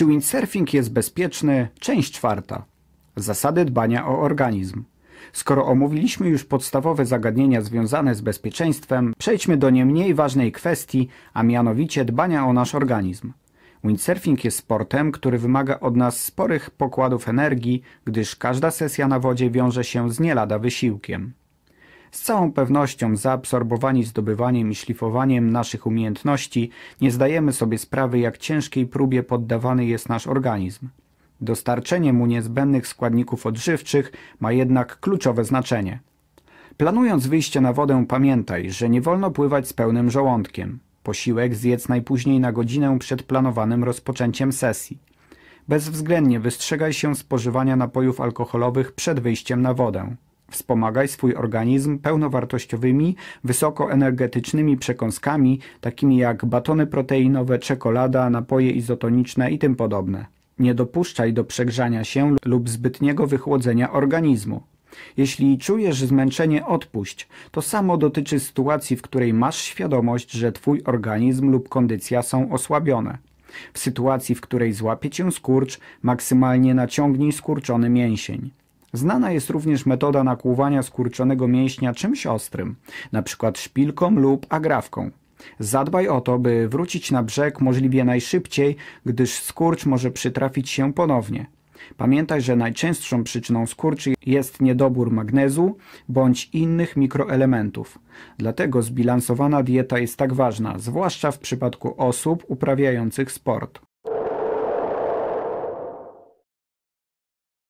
Czy windsurfing jest bezpieczny? Część czwarta. Zasady dbania o organizm. Skoro omówiliśmy już podstawowe zagadnienia związane z bezpieczeństwem, przejdźmy do nie mniej ważnej kwestii, a mianowicie dbania o nasz organizm. Windsurfing jest sportem, który wymaga od nas sporych pokładów energii, gdyż każda sesja na wodzie wiąże się z nie wysiłkiem z całą pewnością zaabsorbowani zdobywaniem i szlifowaniem naszych umiejętności nie zdajemy sobie sprawy, jak ciężkiej próbie poddawany jest nasz organizm. Dostarczenie mu niezbędnych składników odżywczych ma jednak kluczowe znaczenie. Planując wyjście na wodę pamiętaj, że nie wolno pływać z pełnym żołądkiem. Posiłek zjedz najpóźniej na godzinę przed planowanym rozpoczęciem sesji. Bezwzględnie wystrzegaj się spożywania napojów alkoholowych przed wyjściem na wodę. Wspomagaj swój organizm pełnowartościowymi, wysokoenergetycznymi przekąskami, takimi jak batony proteinowe, czekolada, napoje izotoniczne i tym podobne. Nie dopuszczaj do przegrzania się lub zbytniego wychłodzenia organizmu. Jeśli czujesz zmęczenie, odpuść. To samo dotyczy sytuacji, w której masz świadomość, że twój organizm lub kondycja są osłabione. W sytuacji, w której złapie cię skurcz, maksymalnie naciągnij skurczony mięsień. Znana jest również metoda nakłuwania skurczonego mięśnia czymś ostrym, np. szpilką lub agrawką. Zadbaj o to, by wrócić na brzeg możliwie najszybciej, gdyż skurcz może przytrafić się ponownie. Pamiętaj, że najczęstszą przyczyną skurczy jest niedobór magnezu bądź innych mikroelementów. Dlatego zbilansowana dieta jest tak ważna, zwłaszcza w przypadku osób uprawiających sport.